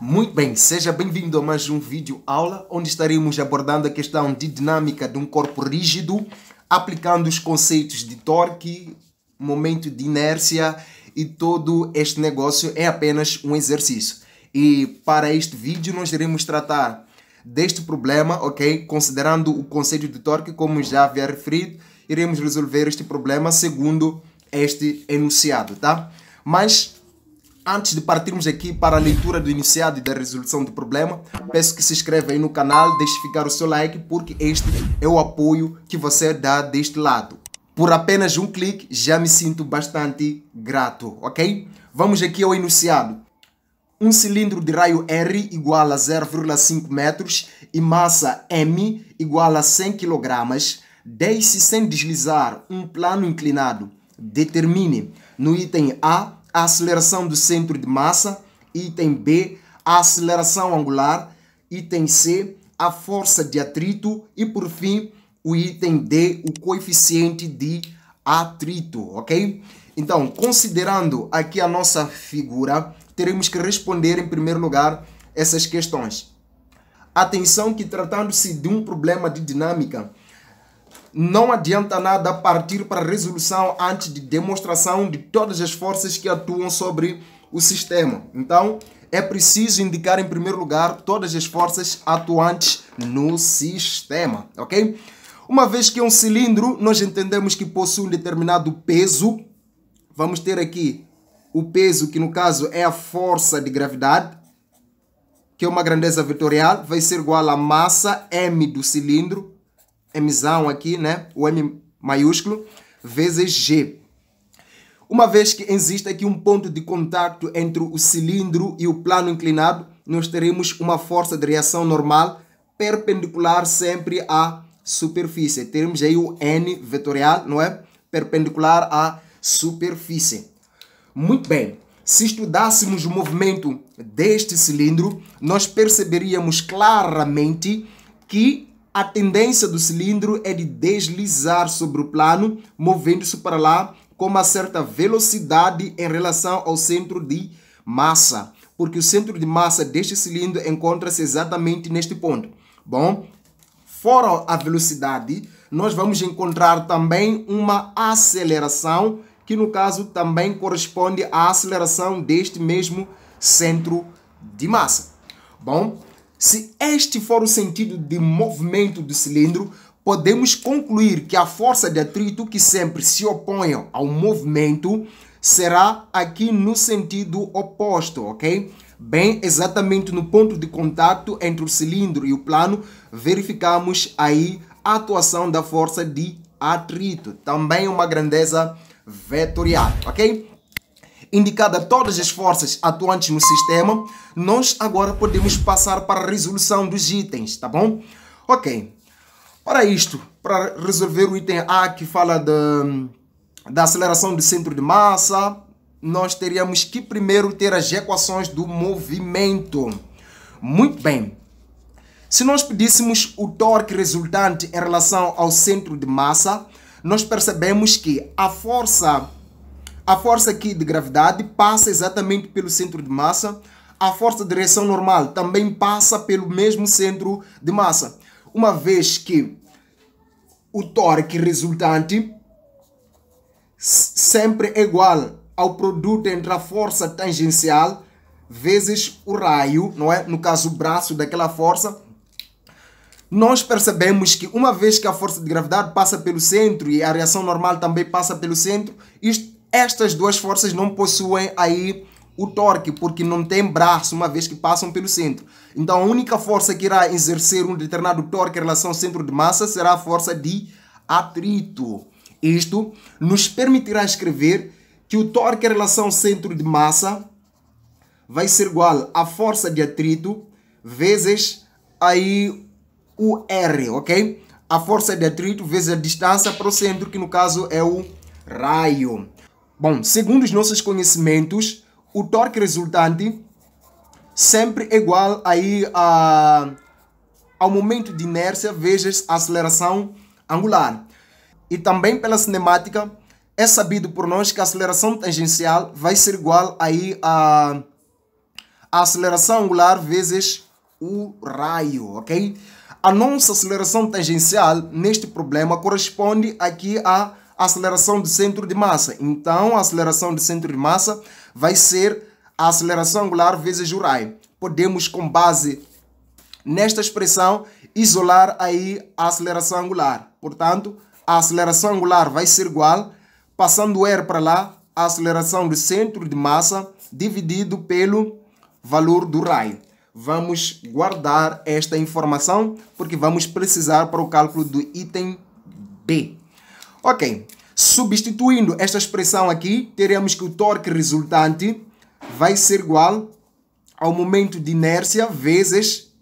Muito bem, seja bem-vindo a mais um vídeo aula onde estaremos abordando a questão de dinâmica de um corpo rígido, aplicando os conceitos de torque, momento de inércia e todo este negócio é apenas um exercício. E para este vídeo nós iremos tratar deste problema, ok? Considerando o conceito de torque, como já havia referido, iremos resolver este problema segundo este enunciado, tá? Mas Antes de partirmos aqui para a leitura do iniciado e da resolução do problema, peço que se inscreva aí no canal, deixe ficar o seu like, porque este é o apoio que você dá deste lado. Por apenas um clique, já me sinto bastante grato, ok? Vamos aqui ao enunciado. Um cilindro de raio R igual a 0,5 metros e massa M igual a 100 kg. Desce sem deslizar um plano inclinado. Determine no item A a aceleração do centro de massa, item B, a aceleração angular, item C, a força de atrito e, por fim, o item D, o coeficiente de atrito, ok? Então, considerando aqui a nossa figura, teremos que responder em primeiro lugar essas questões. Atenção que tratando-se de um problema de dinâmica, não adianta nada partir para resolução antes de demonstração de todas as forças que atuam sobre o sistema. Então, é preciso indicar em primeiro lugar todas as forças atuantes no sistema, ok? Uma vez que é um cilindro, nós entendemos que possui um determinado peso. Vamos ter aqui o peso, que no caso é a força de gravidade, que é uma grandeza vetorial, vai ser igual à massa m do cilindro Mzão aqui, né? O M maiúsculo, vezes G. Uma vez que existe aqui um ponto de contato entre o cilindro e o plano inclinado, nós teremos uma força de reação normal perpendicular sempre à superfície. Teremos aí o N vetorial, não é? Perpendicular à superfície. Muito bem. Se estudássemos o movimento deste cilindro, nós perceberíamos claramente que a tendência do cilindro é de deslizar sobre o plano, movendo-se para lá com uma certa velocidade em relação ao centro de massa, porque o centro de massa deste cilindro encontra-se exatamente neste ponto. Bom, fora a velocidade, nós vamos encontrar também uma aceleração, que no caso também corresponde à aceleração deste mesmo centro de massa. Bom, se este for o sentido de movimento do cilindro, podemos concluir que a força de atrito que sempre se opõe ao movimento será aqui no sentido oposto, ok? Bem exatamente no ponto de contato entre o cilindro e o plano, verificamos aí a atuação da força de atrito, também uma grandeza vetorial, ok? indicada todas as forças atuantes no sistema, nós agora podemos passar para a resolução dos itens, tá bom? Ok. Para isto, para resolver o item A que fala de, da aceleração do centro de massa, nós teríamos que primeiro ter as equações do movimento. Muito bem. Se nós pedíssemos o torque resultante em relação ao centro de massa, nós percebemos que a força a força aqui de gravidade passa exatamente pelo centro de massa. A força de reação normal também passa pelo mesmo centro de massa. Uma vez que o torque resultante sempre é igual ao produto entre a força tangencial vezes o raio, não é? No caso, o braço daquela força. Nós percebemos que uma vez que a força de gravidade passa pelo centro e a reação normal também passa pelo centro, isto estas duas forças não possuem aí o torque, porque não tem braço, uma vez que passam pelo centro. Então a única força que irá exercer um determinado torque em relação ao centro de massa será a força de atrito. Isto nos permitirá escrever que o torque em relação ao centro de massa vai ser igual à força de atrito vezes aí o R, ok? A força de atrito vezes a distância para o centro, que no caso é o raio. Bom, segundo os nossos conhecimentos, o torque resultante sempre é igual aí a, ao momento de inércia vezes a aceleração angular. E também pela cinemática, é sabido por nós que a aceleração tangencial vai ser igual aí a, a aceleração angular vezes o raio, ok? A nossa aceleração tangencial neste problema corresponde aqui a aceleração de centro de massa. Então, a aceleração de centro de massa vai ser a aceleração angular vezes o raio. Podemos, com base nesta expressão, isolar aí a aceleração angular. Portanto, a aceleração angular vai ser igual, passando o R para lá, a aceleração de centro de massa dividido pelo valor do raio. Vamos guardar esta informação porque vamos precisar para o cálculo do item B. Ok, substituindo esta expressão aqui, teremos que o torque resultante vai ser igual ao momento de inércia vezes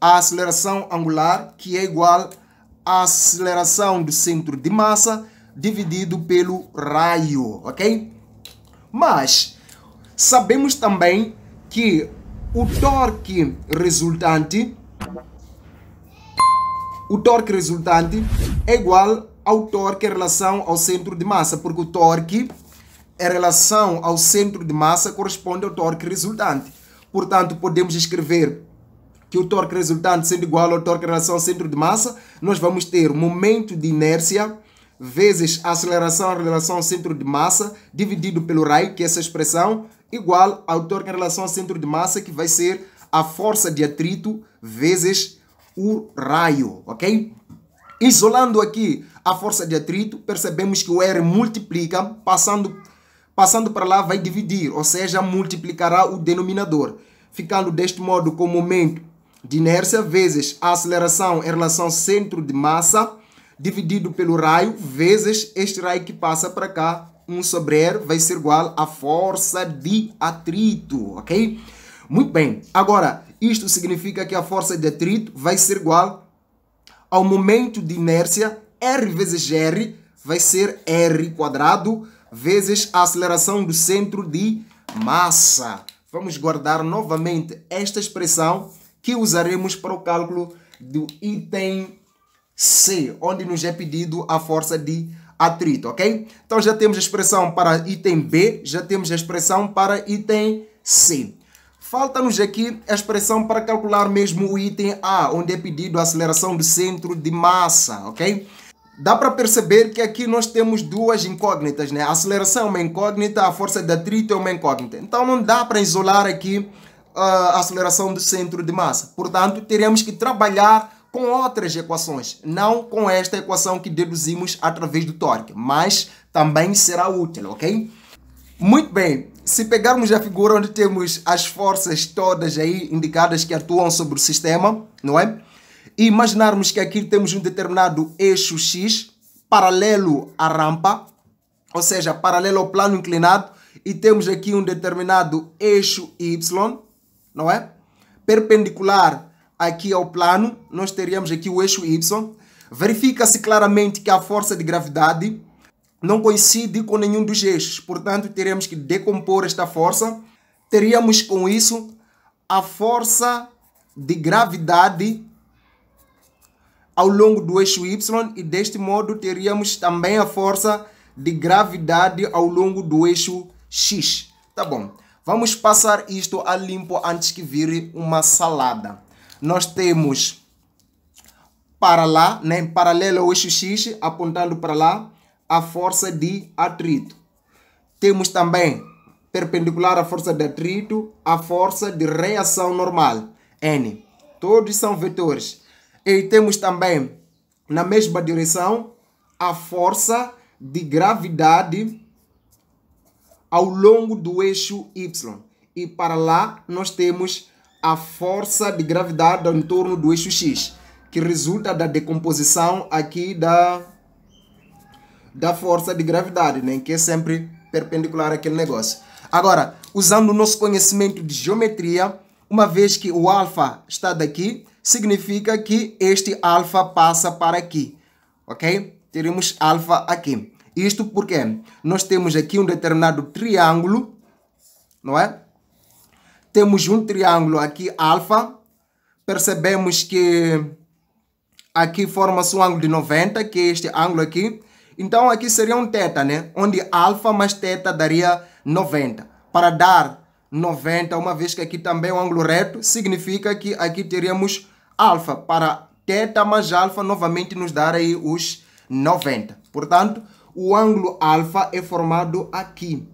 a aceleração angular, que é igual à aceleração do centro de massa dividido pelo raio, ok? Mas sabemos também que o torque resultante o torque resultante é igual ao torque em relação ao centro de massa, porque o torque em relação ao centro de massa corresponde ao torque resultante. Portanto, podemos escrever que o torque resultante sendo igual ao torque em relação ao centro de massa, nós vamos ter momento de inércia vezes a aceleração em relação ao centro de massa dividido pelo raio, que é essa expressão, igual ao torque em relação ao centro de massa, que vai ser a força de atrito vezes o raio, ok? Isolando aqui a força de atrito, percebemos que o R multiplica, passando, passando para lá vai dividir, ou seja, multiplicará o denominador, ficando deste modo com o momento de inércia vezes a aceleração em relação ao centro de massa, dividido pelo raio, vezes este raio que passa para cá, 1 sobre R vai ser igual à força de atrito, ok? Muito bem, agora, isto significa que a força de atrito vai ser igual ao momento de inércia R vezes R vai ser R quadrado vezes a aceleração do centro de massa. Vamos guardar novamente esta expressão que usaremos para o cálculo do item C, onde nos é pedido a força de atrito, ok? Então já temos a expressão para item B, já temos a expressão para item C. Falta-nos aqui a expressão para calcular mesmo o item A, onde é pedido a aceleração do centro de massa, ok? Dá para perceber que aqui nós temos duas incógnitas, né? A aceleração é uma incógnita, a força de atrito é uma incógnita. Então não dá para isolar aqui ah, a aceleração do centro de massa. Portanto, teremos que trabalhar com outras equações, não com esta equação que deduzimos através do torque, mas também será útil, ok? Muito bem, se pegarmos a figura onde temos as forças todas aí indicadas que atuam sobre o sistema, não é? e imaginarmos que aqui temos um determinado eixo X paralelo à rampa, ou seja, paralelo ao plano inclinado, e temos aqui um determinado eixo Y, não é? Perpendicular aqui ao plano, nós teríamos aqui o eixo Y. Verifica-se claramente que a força de gravidade não coincide com nenhum dos eixos, portanto, teremos que decompor esta força. Teríamos com isso a força de gravidade ao longo do eixo Y e deste modo teríamos também a força de gravidade ao longo do eixo X. Tá bom. Vamos passar isto a limpo antes que vire uma salada. Nós temos para lá, né, paralelo ao eixo X, apontando para lá, a força de atrito. Temos também perpendicular à força de atrito, a força de reação normal, N. Todos são vetores. E temos também, na mesma direção, a força de gravidade ao longo do eixo Y. E para lá nós temos a força de gravidade em torno do eixo X, que resulta da decomposição aqui da, da força de gravidade, né? que é sempre perpendicular àquele negócio. Agora, usando o nosso conhecimento de geometria, uma vez que o alfa está daqui, significa que este alfa passa para aqui, ok? Teremos alfa aqui. Isto porque nós temos aqui um determinado triângulo, não é? Temos um triângulo aqui alfa, percebemos que aqui forma-se um ângulo de 90, que é este ângulo aqui. Então aqui seria um teta, né? Onde alfa mais teta daria 90. Para dar 90, uma vez que aqui também é um ângulo reto, significa que aqui teríamos alfa para teta mais alfa novamente nos dar aí os 90. Portanto, o ângulo alfa é formado aqui.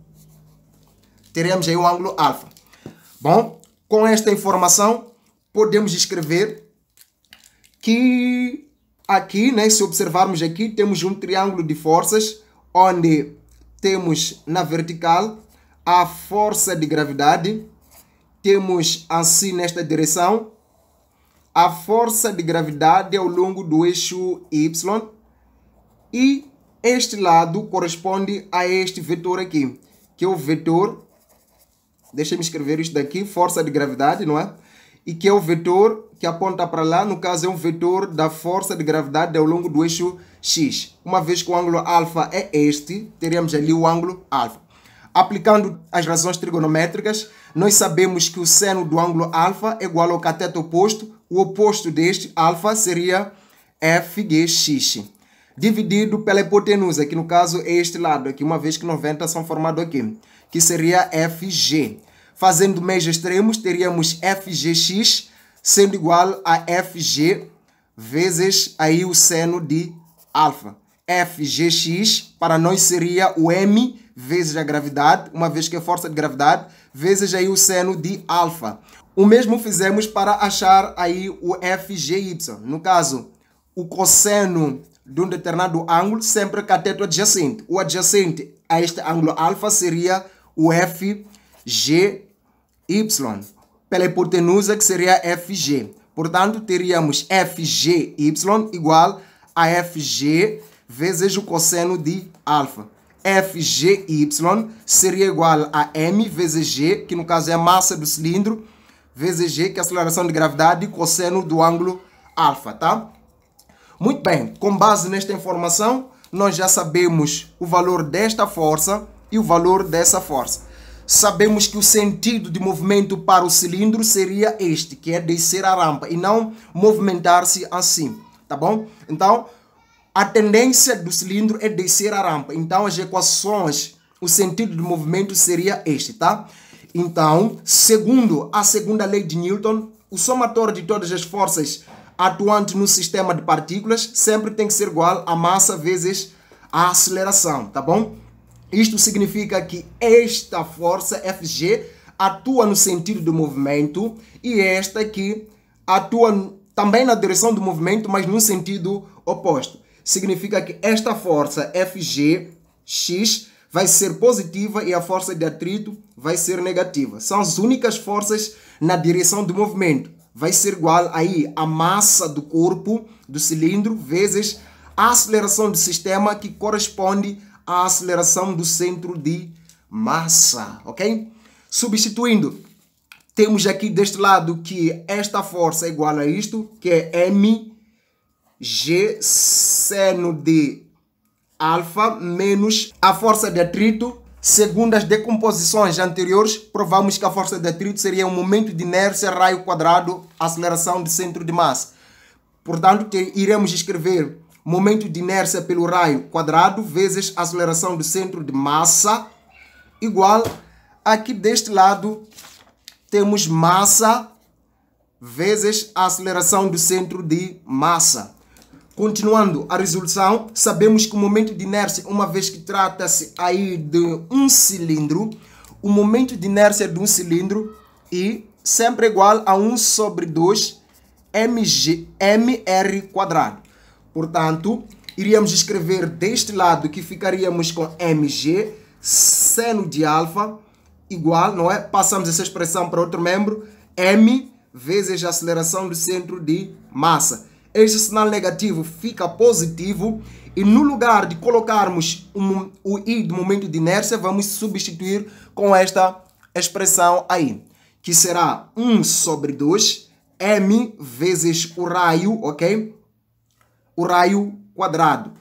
Teremos aí o ângulo alfa. Bom, com esta informação, podemos escrever que aqui, né, se observarmos aqui, temos um triângulo de forças, onde temos na vertical a força de gravidade, temos assim nesta direção a força de gravidade ao longo do eixo y e este lado corresponde a este vetor aqui, que é o vetor, deixa-me escrever isto daqui, força de gravidade, não é? E que é o vetor que aponta para lá, no caso é um vetor da força de gravidade ao longo do eixo x. Uma vez que o ângulo alfa é este, teremos ali o ângulo alfa. Aplicando as razões trigonométricas, nós sabemos que o seno do ângulo alfa é igual ao cateto oposto o oposto deste, alfa, seria FGX, dividido pela hipotenusa, que no caso é este lado aqui, uma vez que 90 são formados aqui, que seria FG. Fazendo meios extremos, teríamos FGX sendo igual a FG vezes aí o seno de alfa. FGX, para nós seria o M vezes a gravidade, uma vez que é força de gravidade, vezes aí o seno de alfa. O mesmo fizemos para achar aí o FGY. No caso, o cosseno de um determinado ângulo sempre cateto adjacente. O adjacente a este ângulo alfa seria o FGY, pela hipotenusa que seria FG. Portanto, teríamos FGY igual a FG vezes o cosseno de alfa. FGY seria igual a M vezes G, que no caso é a massa do cilindro, vezes G, que é a aceleração de gravidade, cosseno do ângulo alfa, tá? Muito bem, com base nesta informação, nós já sabemos o valor desta força e o valor dessa força. Sabemos que o sentido de movimento para o cilindro seria este, que é descer a rampa e não movimentar-se assim, tá bom? Então, a tendência do cilindro é descer a rampa. Então, as equações, o sentido do movimento seria este, tá? Então, segundo a segunda lei de Newton, o somatório de todas as forças atuantes no sistema de partículas sempre tem que ser igual à massa vezes a aceleração, tá bom? Isto significa que esta força Fg atua no sentido do movimento e esta aqui atua também na direção do movimento, mas no sentido oposto significa que esta força FGX vai ser positiva e a força de atrito vai ser negativa. São as únicas forças na direção do movimento. Vai ser igual aí a massa do corpo do cilindro vezes a aceleração do sistema que corresponde à aceleração do centro de massa, ok? Substituindo, temos aqui deste lado que esta força é igual a isto, que é m G seno de alfa menos a força de atrito. Segundo as decomposições anteriores, provamos que a força de atrito seria o momento de inércia raio quadrado aceleração de centro de massa. Portanto, iremos escrever momento de inércia pelo raio quadrado vezes aceleração do centro de massa igual aqui deste lado temos massa vezes aceleração do centro de massa. Continuando a resolução, sabemos que o momento de inércia, uma vez que trata-se aí de um cilindro, o momento de inércia é de um cilindro e sempre igual a 1 sobre 2 mg, mr quadrado. Portanto, iríamos escrever deste lado que ficaríamos com mg seno de alfa igual, não é? Passamos essa expressão para outro membro, m vezes a aceleração do centro de massa este sinal negativo fica positivo e no lugar de colocarmos um, o i do momento de inércia, vamos substituir com esta expressão aí, que será 1 sobre 2 m vezes o raio, ok? O raio quadrado,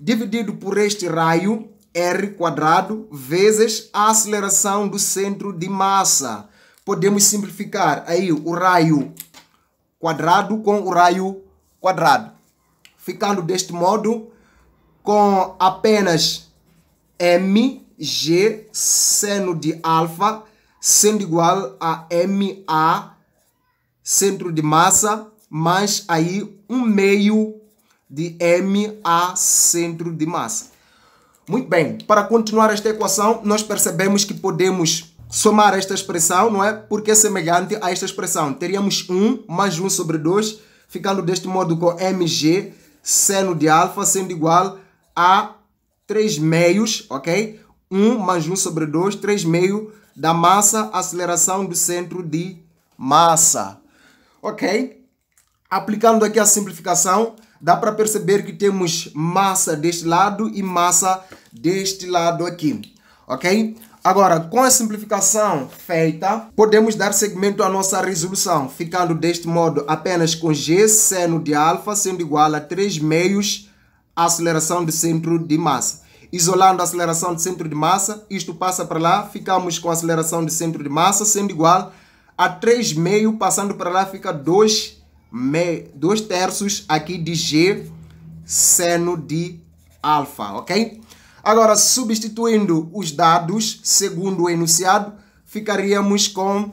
dividido por este raio r quadrado vezes a aceleração do centro de massa. Podemos simplificar aí o raio quadrado com o raio quadrado, ficando deste modo com apenas mg seno de alfa sendo igual a ma centro de massa mais aí um meio de ma centro de massa. Muito bem, para continuar esta equação, nós percebemos que podemos somar esta expressão, não é? Porque é semelhante a esta expressão. Teríamos 1 mais 1 sobre 2 ficando deste modo com mg seno de alfa sendo igual a 3 meios, ok? 1 mais 1 sobre 2, 3 meio da massa, aceleração do centro de massa. Ok? Aplicando aqui a simplificação, dá para perceber que temos massa deste lado e massa deste lado aqui. Ok? Agora, com a simplificação feita, podemos dar segmento à nossa resolução, ficando deste modo apenas com G seno de alfa sendo igual a 3 meios a aceleração de centro de massa. Isolando a aceleração de centro de massa, isto passa para lá, ficamos com a aceleração de centro de massa sendo igual a 3 meio, passando para lá fica 2, me, 2 terços aqui de G seno de alfa, ok? Agora, substituindo os dados segundo o enunciado, ficaríamos com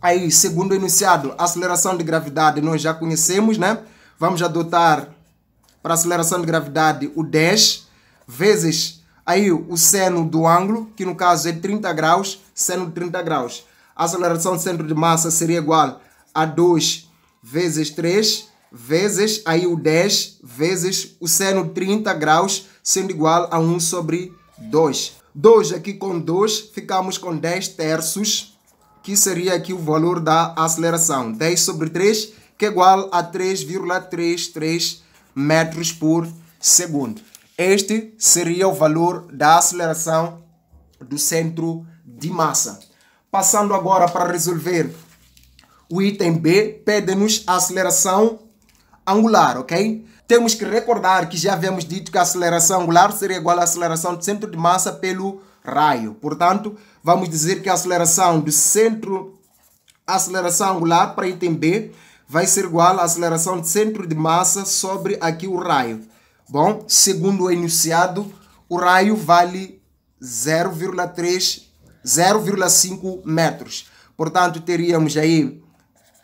aí, segundo o enunciado, aceleração de gravidade nós já conhecemos, né? Vamos adotar para aceleração de gravidade o 10 vezes aí o seno do ângulo, que no caso é 30 graus, seno de 30 graus. A aceleração do centro de massa seria igual a 2 vezes 3 vezes aí o 10 vezes o seno de 30 graus sendo igual a 1 sobre 2. 2 aqui com 2, ficamos com 10 terços, que seria aqui o valor da aceleração. 10 sobre 3, que é igual a 3,33 metros por segundo. Este seria o valor da aceleração do centro de massa. Passando agora para resolver o item B, pede-nos a aceleração angular, ok? Temos que recordar que já havíamos dito que a aceleração angular seria igual à aceleração do centro de massa pelo raio. Portanto, vamos dizer que a aceleração do centro, aceleração angular para item B, vai ser igual à aceleração do centro de massa sobre aqui o raio. Bom, segundo o enunciado, o raio vale 0,3, 0,5 metros. Portanto, teríamos aí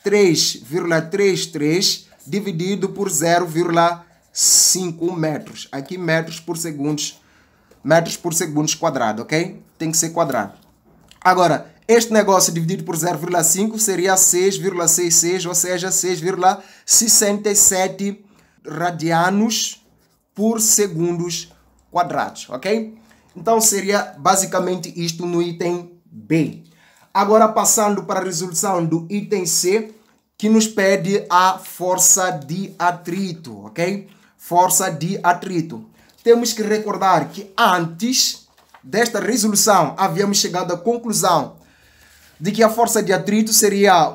3,33 dividido por 0,5 metros. Aqui metros por segundos, metros por segundos quadrado, ok? Tem que ser quadrado. Agora, este negócio dividido por 0,5 seria 6,66, ou seja, 6,67 radianos por segundos quadrados, ok? Então seria basicamente isto no item B. Agora passando para a resolução do item C, que nos pede a força de atrito, ok? Força de atrito. Temos que recordar que antes desta resolução havíamos chegado à conclusão de que a força de atrito seria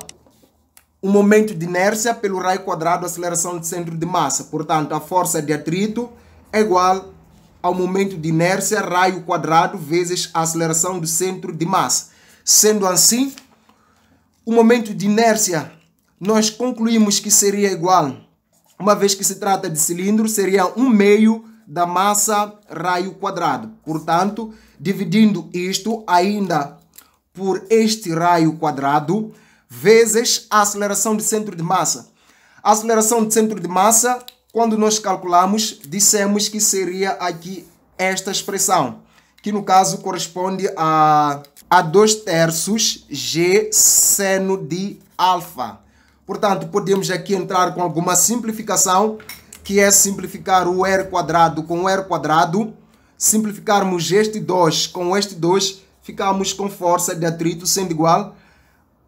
o um momento de inércia pelo raio quadrado aceleração do centro de massa. Portanto, a força de atrito é igual ao momento de inércia raio quadrado vezes a aceleração do centro de massa. Sendo assim, o momento de inércia nós concluímos que seria igual, uma vez que se trata de cilindro, seria um meio da massa raio quadrado. Portanto, dividindo isto ainda por este raio quadrado, vezes a aceleração de centro de massa. A aceleração de centro de massa, quando nós calculamos, dissemos que seria aqui esta expressão, que no caso corresponde a, a 2 terços g seno de alfa. Portanto, podemos aqui entrar com alguma simplificação, que é simplificar o R quadrado com R quadrado. Simplificarmos este 2 com este 2, ficamos com força de atrito sendo igual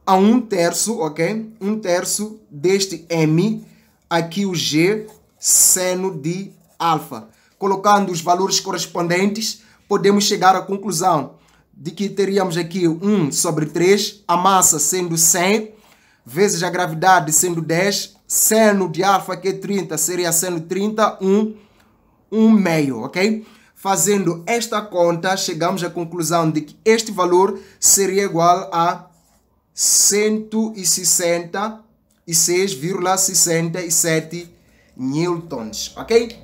a 1 um terço, ok? 1 um terço deste M, aqui o G, seno de alfa. Colocando os valores correspondentes, podemos chegar à conclusão de que teríamos aqui 1 sobre 3, a massa sendo 100, vezes a gravidade sendo 10, seno de alfa que é 30, seria seno 30, 1, 1 meio, ok? Fazendo esta conta, chegamos à conclusão de que este valor seria igual a 166,67 newtons, ok?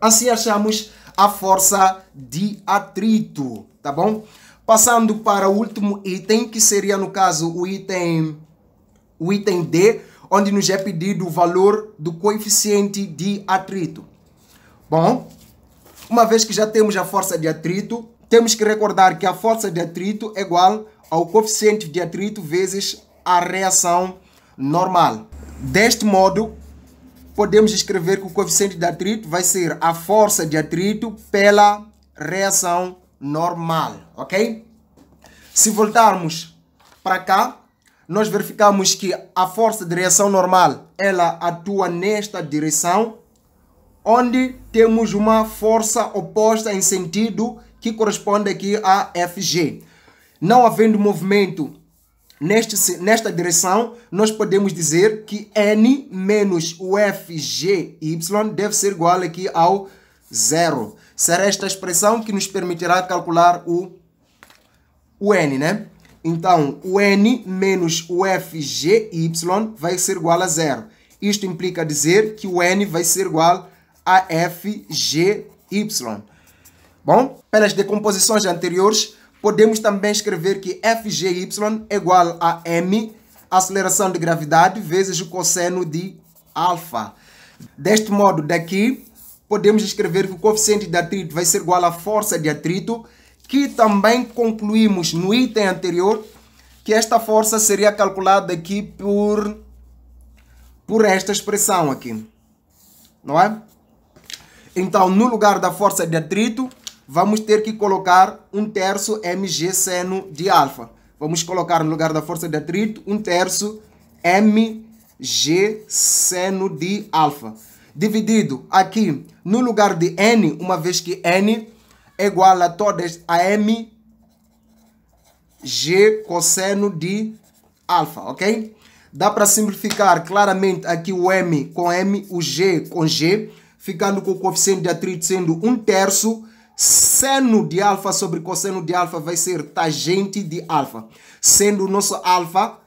Assim achamos a força de atrito, tá bom? Passando para o último item, que seria no caso o item o item D, onde nos é pedido o valor do coeficiente de atrito. Bom, uma vez que já temos a força de atrito, temos que recordar que a força de atrito é igual ao coeficiente de atrito vezes a reação normal. Deste modo, podemos escrever que o coeficiente de atrito vai ser a força de atrito pela reação normal, ok? Se voltarmos para cá, nós verificamos que a força de reação normal ela atua nesta direção, onde temos uma força oposta em sentido que corresponde aqui a Fg. Não havendo movimento neste, nesta direção, nós podemos dizer que N menos o FGY deve ser igual aqui ao zero. Será esta expressão que nos permitirá calcular o, o N, né? Então, o N menos o FGY vai ser igual a zero. Isto implica dizer que o N vai ser igual a FGY. Bom, pelas decomposições anteriores, podemos também escrever que FGY é igual a M, aceleração de gravidade, vezes o cosseno de alfa. Deste modo, daqui, podemos escrever que o coeficiente de atrito vai ser igual à força de atrito, que também concluímos no item anterior que esta força seria calculada aqui por, por esta expressão aqui, não é? Então, no lugar da força de atrito, vamos ter que colocar um terço mg seno de alfa. Vamos colocar no lugar da força de atrito um terço mg seno de alfa. Dividido aqui no lugar de n, uma vez que n é igual a todas a m g cosseno de alfa, ok? Dá para simplificar claramente aqui o m com m, o g com g, ficando com o coeficiente de atrito sendo 1 terço, seno de alfa sobre cosseno de alfa vai ser tangente de alfa. Sendo o nosso alfa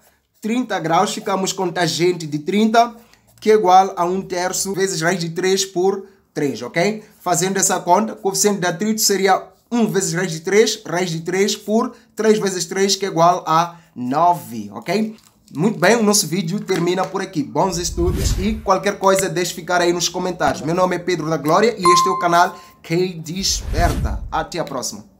30 graus, ficamos com tangente de 30, que é igual a 1 terço vezes raiz de 3 por 3, ok? Fazendo essa conta, o coeficiente de atrito seria 1 vezes raiz de 3, raiz de 3 por 3 vezes 3, que é igual a 9, ok? Muito bem, o nosso vídeo termina por aqui. Bons estudos e qualquer coisa deixe ficar aí nos comentários. Meu nome é Pedro da Glória e este é o canal que desperta. Até a próxima.